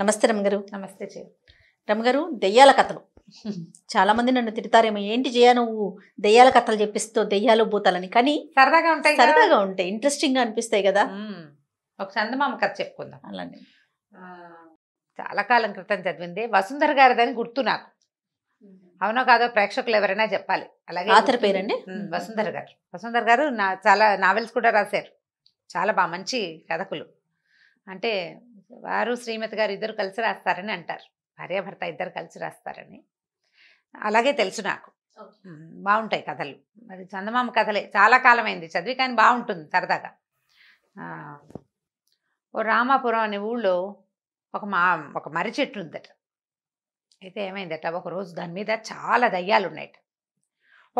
నమస్తే రమ్మగారు నమస్తే జయ రమ్మగారు దెయ్యాల కథలు చాలామంది నన్ను తిడతారేమో ఏంటి జయ నువ్వు దెయ్యాల కథలు చెప్పిస్తూ దెయ్యాలు భూతాలని కానీ సరదాగా ఉంటాయి సరదాగా ఉంటాయి ఇంట్రెస్టింగ్గా అనిపిస్తాయి కదా ఒక చందమామ కథ చెప్పుకుందాం అలానే చాలా కాలం క్రితం చదివింది వసుంధర గారిదని గుర్తు నాకు అవునో కాదో ప్రేక్షకులు ఎవరైనా చెప్పాలి అలాగే ఆథర్ పేరండి వసుంధర గారు వసుంధర్ గారు నా చాలా నావెల్స్ కూడా రాశారు చాలా బాగా మంచి కథకులు అంటే వారు శ్రీమతి గారు ఇద్దరు కలిసి రాస్తారని అంటారు భార్యాభర్త ఇద్దరు కలిసి రాస్తారని అలాగే తెలుసు నాకు బాగుంటాయి కథలు మరి చందమామ కథలే చాలా కాలమైంది చదివి కానీ బాగుంటుంది సరదాగా ఓ రామాపురం అనే ఊళ్ళో ఒక మా ఒక మర్రి చెట్టు ఉందట అయితే ఏమైందట ఒకరోజు దాని మీద చాలా దయ్యాలు ఉన్నాయట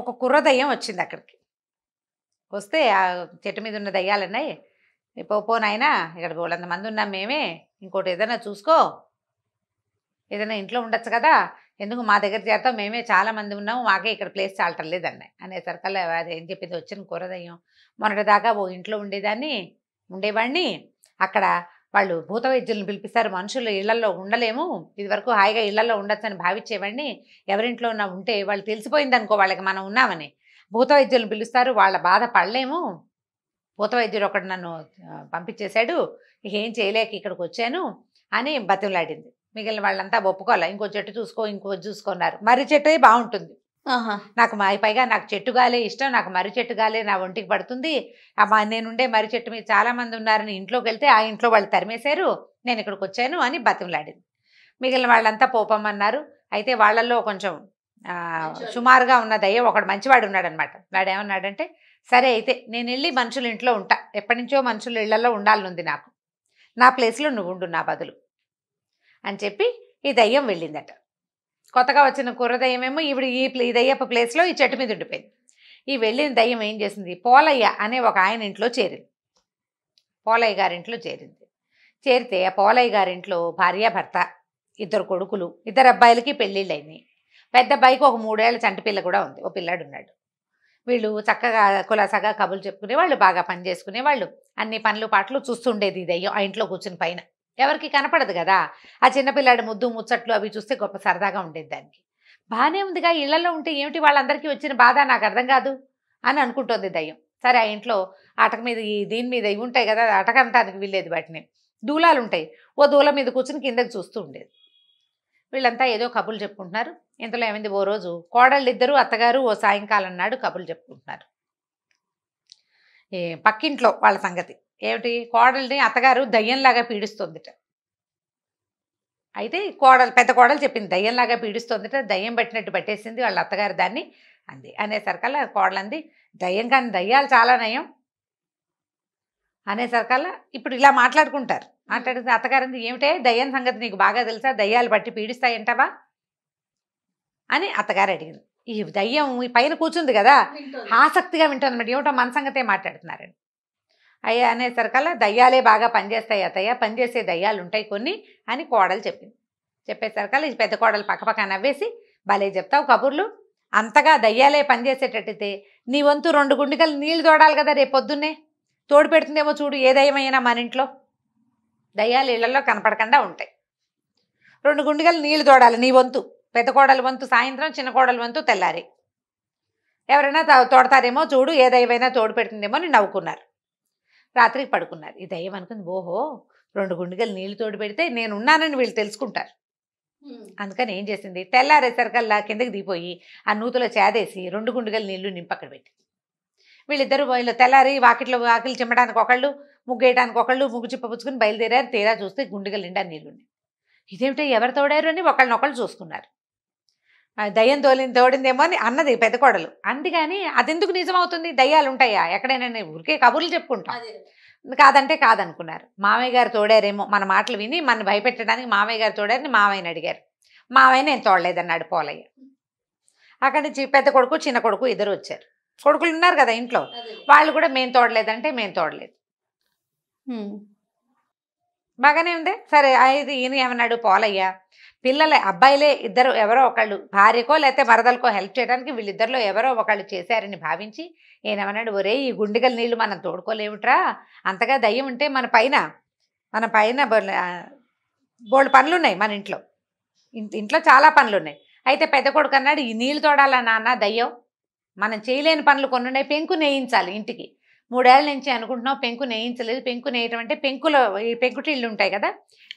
ఒక కుర్ర దయ్యం వచ్చింది అక్కడికి వస్తే ఆ చెట్టు మీద ఉన్న దయ్యాలు ఉన్నాయి పో పోనాయనా ఇక్కడ వాళ్ళంత మంది ఉన్నాం మేమే ఇంకోటి ఏదైనా చూసుకో ఏదైనా ఇంట్లో ఉండొచ్చు కదా ఎందుకు మా దగ్గర చేస్తాం మేమే చాలా మంది ఉన్నాము మాకే ఇక్కడ ప్లేస్ చాలటం లేదన్నాయి అనేసరికల్లా అది ఏం చెప్పింది వచ్చిన కూరదయ్యం మొన్నటిదాకా ఓ ఇంట్లో ఉండేదాన్ని ఉండేవాడిని అక్కడ వాళ్ళు భూత వైద్యులను పిలిపిస్తారు మనుషులు ఇళ్లలో ఉండలేము ఇదివరకు హాయిగా ఇళ్లలో ఉండొచ్చని భావించేవాడిని ఎవరింట్లో ఉన్నా ఉంటే వాళ్ళు తెలిసిపోయిందనుకో వాళ్ళకి మనం ఉన్నామని భూత వైద్యులను పిలుస్తారు వాళ్ళ బాధ పడలేము పూత వైద్యుడు ఒకడు నన్ను పంపించేశాడు ఏం చేయలేక ఇక్కడికి వచ్చాను అని బతిమలాడింది మిగిలిన వాళ్ళంతా ఒప్పుకోవాలి ఇంకో చెట్టు చూసుకో ఇంకో చూసుకున్నారు మర్రి చెట్టు బాగుంటుంది నాకు మా పైగా నాకు చెట్టు గాలే ఇష్టం నాకు మర్రి చెట్టు గాలే నా ఒంటికి పడుతుంది అమ్మా నేనుండే మర్రి చెట్టు మీద చాలామంది ఉన్నారని ఇంట్లోకి వెళ్తే ఆ ఇంట్లో వాళ్ళు తరిమేశారు నేను ఇక్కడికి వచ్చాను అని బతిమలాడింది మిగిలిన వాళ్ళంతా పోపమన్నారు అయితే వాళ్ళల్లో కొంచెం సుమారుగా ఉన్నదయ్యే ఒకడు మంచివాడు ఉన్నాడనమాట వాడు ఏమన్నాడంటే సరే అయితే నేను వెళ్ళి మనుషుల ఇంట్లో ఉంటా ఎప్పటి నుంచో మనుషుల ఇళ్లలో ఉండాలనుంది నాకు నా ప్లేస్లో నువ్వు ఉండు నా బదులు అని చెప్పి ఈ దయ్యం వెళ్ళిందట కొత్తగా వచ్చిన కూర దయ్యమేమో ఈవిడ ఈ ఈ దయ్యప్ప ప్లేస్లో ఈ చెట్టు మీద ఉండిపోయింది ఈ వెళ్ళిన దయ్యం ఏం చేసింది పోలయ్య అనే ఒక ఆయన ఇంట్లో చేరింది పోలయ్య గారింట్లో చేరింది చేరితే ఆ పోలయ్య గారింట్లో భార్యాభర్త ఇద్దరు కొడుకులు ఇద్దరు అబ్బాయిలకి పెళ్ళిళ్ళు పెద్ద అబ్బాయికి ఒక మూడేళ్ల చంటి పిల్ల కూడా ఉంది ఓ పిల్లాడు ఉన్నాడు వీళ్ళు చక్కగా కులాసాగా కబులు చెప్పుకునే వాళ్ళు బాగా పని చేసుకునే వాళ్ళు అన్ని పనులు పాటలు చూస్తుండేది ఇది అయ్యో ఆ ఇంట్లో కూర్చుని పైన ఎవరికి కనపడదు కదా ఆ చిన్నపిల్లాడి ముద్దు ముచ్చట్లు అవి చూస్తే గొప్ప సరదాగా ఉండేది దానికి బాగానే ఉందిగా ఇళ్లలో ఉంటే ఏమిటి వాళ్ళందరికీ వచ్చిన బాధ నాకు అర్థం కాదు అని అనుకుంటుంది దయ్యం సరే ఆ ఇంట్లో అటక మీద ఈ దీని మీద ఇవి ఉంటాయి కదా అటకంటానికి వీళ్ళేది వాటిని దూలాలు ఉంటాయి ఓ దూల మీద కూర్చుని కిందకి చూస్తూ ఉండేది వీళ్ళంతా ఏదో కబులు చెప్పుకుంటున్నారు ఇంతలో ఏమైంది ఓ రోజు కోడళ్ళిద్దరూ అత్తగారు ఓ సాయంకాలం నాడు కబులు చెప్పుకుంటున్నారు ఏ పక్కింట్లో వాళ్ళ సంగతి ఏమిటి కోడల్ని అత్తగారు దయ్యంలాగా పీడిస్తుందిట అయితే కోడలు పెద్ద కోడలు చెప్పింది దయ్యంలాగా పీడిస్తుందిట దయ్యం పెట్టినట్టు పట్టేసింది వాళ్ళ అత్తగారు దాన్ని అంది అనేసరికల్లా కోడలంది దయ్యం కానీ దయ్యాలు చాలా నయం అనేసరికల్లా ఇప్పుడు ఇలా మాట్లాడుకుంటారు మాట్లాడితే అత్తగారు ఏమిటే దయ్యం సంగతి నీకు బాగా తెలుసా దయ్యాలు పట్టి పీడిస్తాయంటావా అని అత్తగారు అడిగింది ఈ దయ్యం ఈ పైన కూర్చుంది కదా ఆసక్తిగా వింటుందన్నమాట ఏమిటో మన సంగతే మాట్లాడుతున్నారండి అయ్యా అనేసరికల్లా దయ్యాలే బాగా పనిచేస్తాయి అతయ్య పనిచేసే దయ్యాలు ఉంటాయి కొన్ని అని కోడలు చెప్పింది చెప్పేసరికల్లా ఈ పెద్ద కోడలు పక్కపక్క నవ్వేసి భలే చెప్తావు కబుర్లు అంతగా దయ్యాలే పనిచేసేటట్టితే నీ వంతు రెండు గుండికలు నీళ్ళు తోడాలి కదా రేపొద్దున్నే తోడు పెడుతుందేమో చూడు ఏ దయ్యమైనా మన ఇంట్లో దయ్యాలు ఇళ్లలో కనపడకుండా ఉంటాయి రెండు గుండెలు నీళ్లు తోడాలి నీ వంతు పెద్ద కోడలు వంతు సాయంత్రం చిన్న కోడల వంతు తెల్లారి ఎవరైనా తోడతారేమో చూడు ఏ దయమైనా తోడు పెడుతుందేమో అని నవ్వుకున్నారు రాత్రికి పడుకున్నారు ఈ దయ్యం అనుకుంది ఓహో రెండు గుండెలు నీళ్లు తోడు పెడితే నేను ఉన్నానని వీళ్ళు తెలుసుకుంటారు అందుకని ఏం చేసింది తెల్లారేసరికల్లా కిందకి దిగిపోయి ఆ నూతులో చేదేసి రెండు గుండెలు నీళ్లు నింపక్కడ పెట్టింది వీళ్ళిద్దరూ వీళ్ళు తెల్లారి వాకిట్లో వాకిలు చిమ్మడానికి ఒకళ్ళు ముగ్గేయడానికి ఒకళ్ళు ముగ్గు చిప్పపుచ్చుకుని బయలుదేరారు తీరా చూస్తే గుండెగా నిండా నీళ్ళున్నాయి ఇదేమిటో ఎవరు తోడారు అని ఒకళ్ళనొకళ్ళు చూసుకున్నారు దయ్యం తోలి తోడిందేమో అని అన్నది పెద్ద కోడలు అందుకని అదెందుకు నిజమవుతుంది దయ్యాలు ఉంటాయా ఎక్కడైనా ఊరికే కబుర్లు చెప్పుకుంటాం కాదంటే కాదనుకున్నారు మామయ్య గారు తోడారేమో మన మాటలు విని మన భయపెట్టడానికి మామయ్య గారు తోడారని మామయ్యని అడిగారు మామయ్య నేను తోడలేదన్నాడు పోలయ్య అక్కడి నుంచి పెద్ద కొడుకు చిన్న కొడుకు ఇద్దరు వచ్చారు కొడుకులు ఉన్నారు కదా ఇంట్లో వాళ్ళు కూడా మేము తోడలేదంటే మేము తోడలేదు బాగానే ఉంది సరే అయితే ఈయన ఏమన్నాడు పోలయ్య పిల్లలే అబ్బాయిలే ఇద్దరు ఎవరో ఒకళ్ళు భార్యకో లేకపోతే మరదలకో హెల్ప్ చేయడానికి వీళ్ళిద్దరిలో ఎవరో ఒకళ్ళు చేశారని భావించి ఏమన్నాడు ఒరే ఈ గుండెగల నీళ్లు మనం తోడుకోలేమిట్రా అంతగా దయ్యం ఉంటే మన పైన మన పైన బోల్డ్ పనులు ఉన్నాయి మన ఇంట్లో ఇంట్లో చాలా పనులు ఉన్నాయి అయితే పెద్ద కొడుకు అన్నాడు ఈ నీళ్ళు తోడాలా నాన్న దయ్యం మనం చేయలేని పనులు కొన్ని ఉన్నాయి పెంకు నేయించాలి ఇంటికి మూడేళ్ళ నుంచి అనుకుంటున్నావు పెంకు నేయించలేదు పెంకు నేయటం అంటే పెంకులో పెంకుటిళ్ళు ఉంటాయి కదా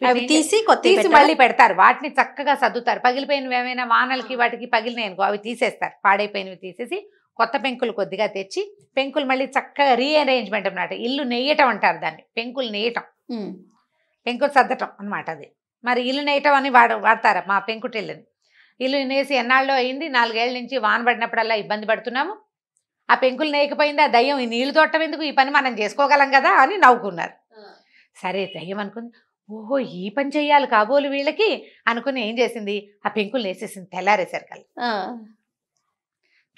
అవి తీసి తీసి మళ్ళీ పెడతారు వాటిని చక్కగా సర్దుతారు పగిలిపోయినవి ఏమైనా వానలకి వాటికి పగిలినాయి అనుకో అవి తీసేస్తారు పాడైపోయినవి తీసేసి కొత్త పెంకులు కొద్దిగా తెచ్చి పెంకులు మళ్ళీ చక్కగా రీఅరేంజ్మెంట్ అనమాట ఇల్లు నెయ్యటం అంటారు దాన్ని పెంకులు నేయటం పెంకులు సర్దటం అనమాట అది మరి ఇల్లు నేయటం అని వాడు వాడతారు మా పెంకుటిల్లుని ఇల్లు నేసి ఎన్నాళ్ళు అయింది నాలుగేళ్ల నుంచి వాన పడినప్పుడల్లా ఇబ్బంది పడుతున్నాము ఆ పెంకులు నేయకపోయింది ఆ దయ్యం ఈ నీళ్లు తొట్టం ఎందుకు ఈ పని మనం చేసుకోగలం కదా అని నవ్వుకున్నారు సరే దయ్యం అనుకుంది ఓహో ఈ పని చెయ్యాలి కాబోలు వీళ్ళకి అనుకుని ఏం చేసింది ఆ పెంకులు వేసేసింది తెల్లారేసరికల్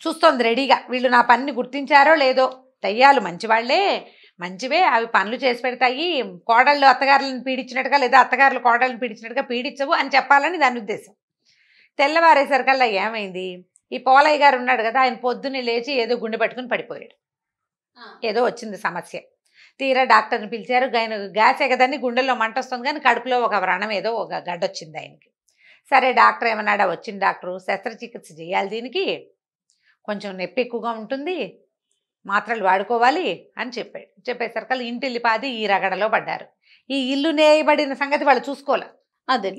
చూస్తోంది రెడీగా వీళ్ళు నా పనిని గుర్తించారో లేదో దయ్యాలు మంచివాళ్లే మంచివే అవి పనులు చేసి పెడతాయి కోడళ్ళు అత్తగారులను పీడించినట్టుగా లేదా అత్తగారులు కోడళ్ళని పీడించినట్టుగా పీడించవు అని చెప్పాలని దాని ఉద్దేశం తెల్లవారేసరికల్లా ఏమైంది ఈ పోలయ్య గారు ఉన్నాడు కదా ఆయన పొద్దున్నే లేచి ఏదో గుండె పట్టుకుని పడిపోయాడు ఏదో వచ్చింది సమస్య తీరా డాక్టర్ని పిలిచారు ఆయన గ్యాసే కదండి గుండెల్లో మంట వస్తుంది కానీ కడుపులో ఒక వ్రణం ఏదో ఒక గడ్డ వచ్చింది ఆయనకి సరే డాక్టర్ ఏమన్నాడా వచ్చిన డాక్టరు శస్త్రచికిత్స చేయాలి దీనికి కొంచెం నొప్పి ఎక్కువగా ఉంటుంది మాత్రలు వాడుకోవాలి అని చెప్పాడు చెప్పేసరికి ఇంటిల్లిపాది ఈ రగడలో పడ్డారు ఈ ఇల్లు నేయబడిన సంగతి వాళ్ళు చూసుకోలే అదే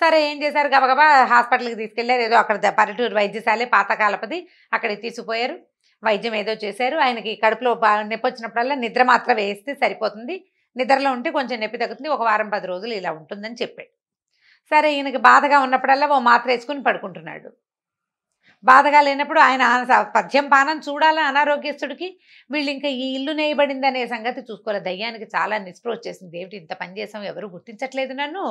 సరే ఏం చేశారు గబగబా హాస్పిటల్కి తీసుకెళ్లారు ఏదో అక్కడ పల్లెటూరు వైద్యశాలే పాతకాలపది అక్కడికి తీసుకుపోయారు వైద్యం ఏదో చేశారు ఆయనకి కడుపులో నొప్పి వచ్చినప్పుడల్లా నిద్ర మాత్ర వేస్తే సరిపోతుంది నిద్రలో ఉంటే కొంచెం నొప్పి తగ్గుతుంది ఒక వారం పది రోజులు ఇలా ఉంటుందని చెప్పాడు సరే ఈయనకి బాధగా ఉన్నప్పుడల్లా ఓ మాత్ర వేసుకుని పడుకుంటున్నాడు బాధగా లేనప్పుడు ఆయన పద్యం పానం చూడాలని అనారోగ్యస్తుడికి వీళ్ళు ఇంకా ఈ ఇల్లు నేయబడిందనే సంగతి చూసుకోవాలి దయ్యానికి చాలా నిస్ప్రోచ్ చేసింది ఏమిటి ఇంత పని చేసాం ఎవరు గుర్తించట్లేదు నన్ను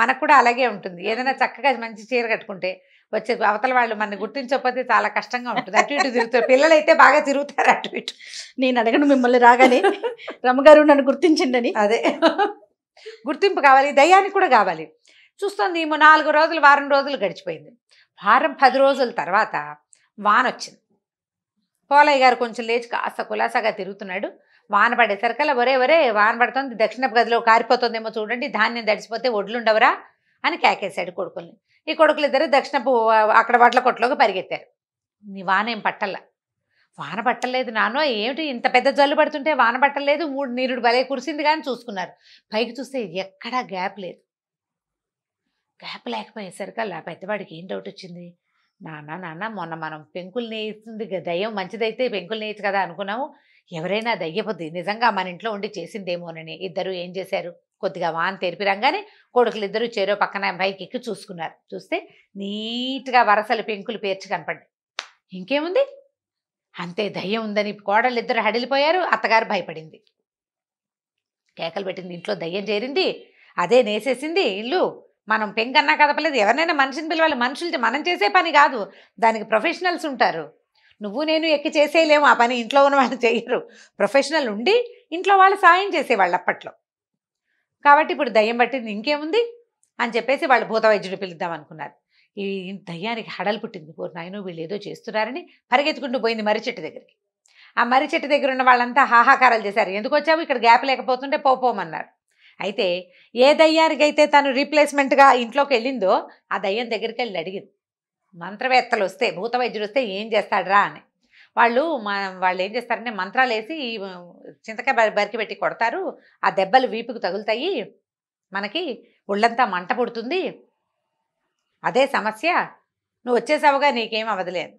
మనకు కూడా అలాగే ఉంటుంది ఏదైనా చక్కగా మంచి చీర కట్టుకుంటే వచ్చే అవతల వాళ్ళు మనని గుర్తించకపోతే చాలా కష్టంగా ఉంటుంది అటు ఇటు తిరుగుతారు పిల్లలు అయితే బాగా తిరుగుతారు అటు ఇటు నేను అడగను మిమ్మల్ని రాగానే రమ్మగారు నన్ను గుర్తించండి అని అదే గుర్తింపు కావాలి దయ్యానికి కూడా కావాలి చూస్తుంది ఏమో నాలుగు రోజులు వారం రోజులు గడిచిపోయింది వారం పది రోజుల తర్వాత వచ్చింది పోలయ్య గారు కొంచెం లేచి కాస్త కులాసాగా తిరుగుతున్నాడు వాన పడేసరికల్లా ఒరే ఒరే వాన పడుతుంది దక్షిణ గదిలో కారిపోతుందేమో చూడండి ధాన్యం దడిచిపోతే ఉండవరా అని కేకేశాడు కొడుకుల్ని ఈ కొడుకులు ఇద్దరు దక్షిణపు అక్కడ వడ్ల కొట్లోకి పరిగెత్తారు నీ వాన ఏం పట్టల్లా వాన పట్టలేదు నానో ఏమిటి ఇంత పెద్ద జల్లు పడుతుంటే వాన పట్టలేదు మూడు నీరుడు భలే కురిసింది కానీ చూసుకున్నారు పైకి చూస్తే ఎక్కడా గ్యాప్ లేదు గ్యాప్ లేకపోయేసరికల్లా పెద్దవాడికి ఏం డౌట్ వచ్చింది నాన్న నాన్న మొన్న మనం పెంకులు నేయిస్తుంది దయ్యం మంచిదైతే పెంకులు నేయచ్చు కదా అనుకున్నాము ఎవరైనా దయ్యబుద్ధి నిజంగా మన ఇంట్లో ఉండి చేసిందేమోనని ఇద్దరు ఏం చేశారు కొద్దిగా వాన్ తెరిపి రంగానే ఇద్దరు చేరో పక్కన బైక్ ఎక్కి చూసుకున్నారు చూస్తే నీట్గా వరసలు పెంకులు పేర్చి కనపడి ఇంకేముంది అంతే దయ్యం ఉందని ఇద్దరు హడిలిపోయారు అత్తగారు భయపడింది కేకలు పెట్టింది ఇంట్లో దయ్యం చేరింది అదే నేసేసింది ఇల్లు మనం పెంకన్నా కదపలేదు ఎవరైనా మనిషిని పిలవాలి మనుషులతో మనం చేసే పని కాదు దానికి ప్రొఫెషనల్స్ ఉంటారు నువ్వు నేను ఎక్కి చేసేయలేము ఆ పని ఇంట్లో ఉన్న వాళ్ళు చేయరు ప్రొఫెషనల్ ఉండి ఇంట్లో వాళ్ళు సాయం చేసేవాళ్ళు అప్పట్లో కాబట్టి ఇప్పుడు దయ్యం పట్టింది ఇంకేముంది అని చెప్పేసి వాళ్ళు భూత వైద్యుడు పిలుద్దాం అనుకున్నారు ఈ దయ్యానికి హడలు పుట్టింది పోరు నాయనో వీళ్ళు ఏదో చేస్తున్నారని పరిగెత్తుకుంటూ పోయింది మర్రి చెట్టు దగ్గరికి ఆ మర్రి చెట్టు దగ్గర ఉన్న వాళ్ళంతా హాహాకారాలు చేశారు ఎందుకు వచ్చావు ఇక్కడ గ్యాప్ లేకపోతుంటే పోపోమన్నారు అయితే ఏ దయ్యానికైతే తను రీప్లేస్మెంట్గా ఇంట్లోకి వెళ్ళిందో ఆ దయ్యం దగ్గరికి వెళ్ళి అడిగింది మంత్రవేత్తలు వస్తే భూత వైద్యులు వస్తే ఏం చేస్తాడురా అని వాళ్ళు వాళ్ళు ఏం చేస్తారంటే మంత్రాలు వేసి చింతకాయ బరికి పెట్టి కొడతారు ఆ దెబ్బలు వీపుకు తగులుతాయి మనకి ఒళ్ళంతా మంట పుడుతుంది అదే సమస్య నువ్వు వచ్చేసావుగా నీకేం అవ్వదులేదు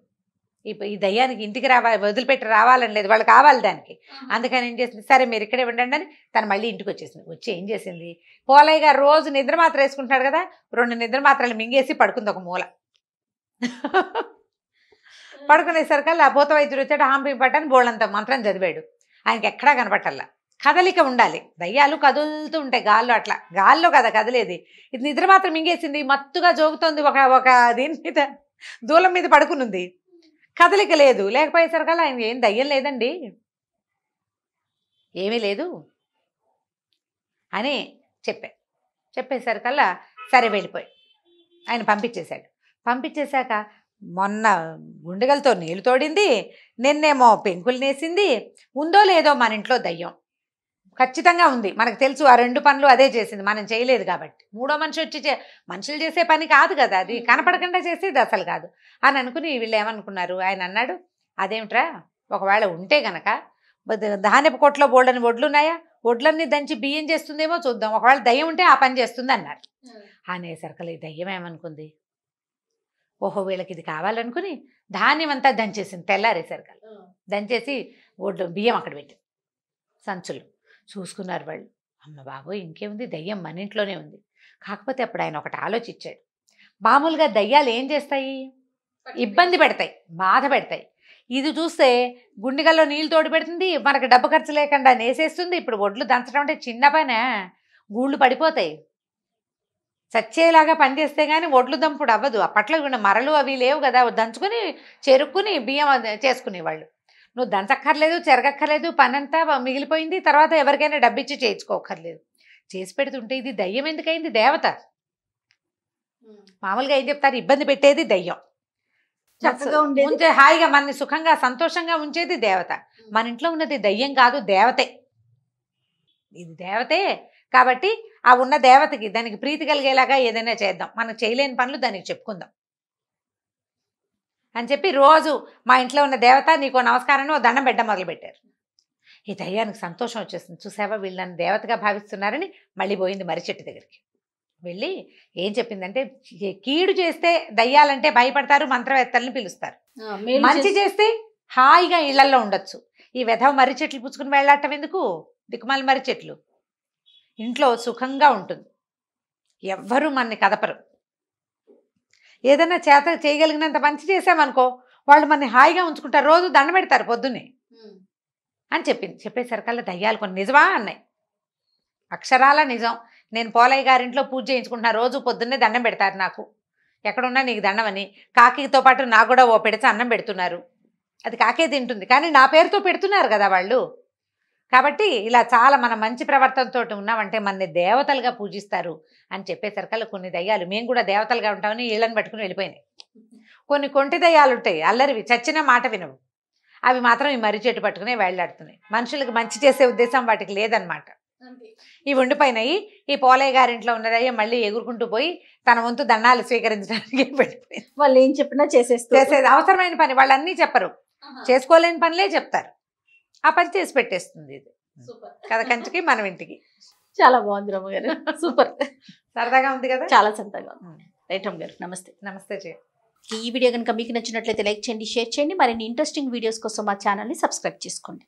ఇప్పుడు ఈ దయ్యానికి ఇంటికి రావాలి వదిలిపెట్టి రావాలని లేదు వాళ్ళు కావాలి దానికి అందుకని ఏం చేసింది సరే మీరు ఇక్కడే ఉండండి అని తను మళ్ళీ ఇంటికి వచ్చేసింది వచ్చి ఏం చేసింది పోలయ్య గారు రోజు నిద్ర మాత్ర వేసుకుంటున్నాడు కదా రెండు నిద్ర మాత్రలు మింగేసి పడుకుంది ఒక మూల పడుకునేసరికల్లా భూత వైద్యుడు వచ్చాడు హాంపి పట్టని బోళ్ళంతా మంత్రం చదివాడు ఆయనకి ఎక్కడా కనపట్టాల కదలిక ఉండాలి దయ్యాలు కదులుతూ ఉంటాయి గాల్లో అట్లా గాల్లో కదా కదలేది ఇది నిద్ర మాత్రం మింగేసింది మత్తుగా జోగుతోంది ఒక ఒక దీని మీద దూలం మీద పడుకునుంది కదలిక లేదు లేకపోయేసరికల్లా ఆయన ఏం దయ్యం లేదండి ఏమీ లేదు అని చెప్పా చెప్పేసరికల్లా సరే వెళ్ళిపోయి ఆయన పంపించేశాడు పంపించేశాక మొన్న గుండెగలతో నీళ్లు తోడింది నిన్నేమో పెంకులు నేసింది ఉందో లేదో మన ఇంట్లో దయ్యం ఖచ్చితంగా ఉంది మనకు తెలుసు ఆ రెండు పనులు అదే చేసింది మనం చేయలేదు కాబట్టి మూడో మనిషి వచ్చి చే మనుషులు చేసే పని కాదు కదా అది కనపడకుండా చేసేది అసలు కాదు అని అనుకుని వీళ్ళు ఏమనుకున్నారు ఆయన అన్నాడు అదేమిట్రా ఒకవేళ ఉంటే గనక ధాన్యపు కొట్లో బోల్డని ఒడ్లు ఉన్నాయా ఒడ్లన్నీ దంచి బియ్యం చేస్తుందేమో చూద్దాం ఒకవేళ దయ్యం ఉంటే ఆ పని చేస్తుంది అన్నారు ఈ దయ్యం ఏమనుకుంది ఓహో వీళ్ళకి ఇది కావాలనుకుని ధాన్యం అంతా దంచేసింది తెల్లారేసరికల్లా దంచేసి ఓడ్లు బియ్యం అక్కడ పెట్టి సంచులు చూసుకున్నారు వాళ్ళు అమ్మ బాబు ఇంకేముంది దయ్యం మన ఇంట్లోనే ఉంది కాకపోతే అప్పుడు ఆయన ఒకటి ఆలోచించాడు మామూలుగా దయ్యాలు ఏం చేస్తాయి ఇబ్బంది పెడతాయి బాధ పెడతాయి ఇది చూస్తే గుండెగల్లో నీళ్ళు తోడు పెడుతుంది మనకు డబ్బు ఖర్చు లేకుండా నేసేస్తుంది ఇప్పుడు ఒడ్లు దంచడం అంటే చిన్న పనే గూళ్ళు పడిపోతాయి చచ్చేలాగా పనిచేస్తే కానీ ఒడ్లు దంపుడు అవ్వదు అప్పట్లో కూడా మరలు అవి లేవు కదా దంచుకుని చెరుక్కుని బియ్యం చేసుకునేవాళ్ళు నువ్వు దంచక్కర్లేదు చెరగక్కర్లేదు పనంతా మిగిలిపోయింది తర్వాత ఎవరికైనా డబ్బిచ్చి చేయించుకోకర్లేదు చేసి పెడుతుంటే ఇది దయ్యం ఎందుకైంది దేవత మామూలుగా ఏం చెప్తారు ఇబ్బంది పెట్టేది దయ్యం చక్కగా హాయిగా మనని సుఖంగా సంతోషంగా ఉంచేది దేవత మన ఇంట్లో ఉన్నది దయ్యం కాదు దేవతే ఇది దేవతే కాబట్టి ఆ ఉన్న దేవతకి దానికి ప్రీతి కలిగేలాగా ఏదైనా చేద్దాం మనం చేయలేని పనులు దానికి చెప్పుకుందాం అని చెప్పి రోజు మా ఇంట్లో ఉన్న దేవత నీకు నమస్కారాన్ని ఓ దండం పెట్టడం మొదలుపెట్టారు ఈ దయ్యానికి సంతోషం వచ్చేస్తుంది చూసావా వీళ్ళు నన్ను దేవతగా భావిస్తున్నారని మళ్ళీ పోయింది మరిచెట్టు దగ్గరికి వెళ్ళి ఏం చెప్పిందంటే కీడు చేస్తే దయ్యాలంటే భయపడతారు మంత్రవేత్తల్ని పిలుస్తారు మంచి చేస్తే హాయిగా ఇళ్లల్లో ఉండొచ్చు ఈ వెధవ మర్రి చెట్లు పుచ్చుకుని వెళ్ళాటం ఎందుకు దిక్కుమాల మర్రి చెట్లు ఇంట్లో సుఖంగా ఉంటుంది ఎవ్వరూ మనని కదపరు ఏదైనా చేత చేయగలిగినంత మంచి చేసామనుకో వాళ్ళు మనని హాయిగా ఉంచుకుంటారు రోజు దండ పెడతారు పొద్దున్నే అని చెప్పింది చెప్పేసరికల్లా దయ్యాలు కొన్ని నిజమా అన్నాయి అక్షరాల నిజం నేను పోలయ్య గారింట్లో పూజ చేయించుకుంటున్నా రోజు పొద్దున్నే దండం పెడతారు నాకు ఎక్కడున్నా నీకు దండమని కాకితో పాటు నాకు కూడా ఓ పెడితే అన్నం పెడుతున్నారు అది కాకే తింటుంది కానీ నా పేరుతో పెడుతున్నారు కదా వాళ్ళు కాబట్టి ఇలా చాలా మన మంచి ప్రవర్తనతో ఉన్నామంటే మన దేవతలుగా పూజిస్తారు అని చెప్పేసరికల్లా కొన్ని దయ్యాలు మేము కూడా దేవతలుగా ఉంటామని వీళ్ళని పట్టుకుని వెళ్ళిపోయినాయి కొన్ని కొంటి దయ్యాలు ఉంటాయి అల్లరివి చచ్చిన మాట వినవు అవి మాత్రం ఈ మర్రి చెట్టు పట్టుకునే వేళ్లాడుతున్నాయి మనుషులకు మంచి చేసే ఉద్దేశం వాటికి లేదనమాట ఇవి ఉండిపోయినాయి ఈ పోలయ్య గారింట్లో ఉన్నదయ్య మళ్ళీ ఎగురుకుంటూ పోయి తన వంతు దండాలు స్వీకరించడానికి వాళ్ళు ఏం చెప్పినా చేసేస్తారు చేసేది అవసరమైన పని వాళ్ళు అన్నీ చెప్పరు చేసుకోలేని పనులే చెప్తారు ఆ పని చేసి పెట్టేస్తుంది ఇది కథ కంచికి మనం ఇంటికి చాలా బాగుంది రమ్మ గారు సూపర్ సరదాగా ఉంది కదా చాలా సరదాగా రైట్ రమ్మ గారు నమస్తే నమస్తే జయ ఈ వీడియో కనుక మీకు నచ్చినట్లయితే లైక్ చేయండి షేర్ చేయండి మరిన్ని ఇంట్రెస్టింగ్ వీడియోస్ కోసం మా ఛానల్ని సబ్స్క్రైబ్ చేసుకోండి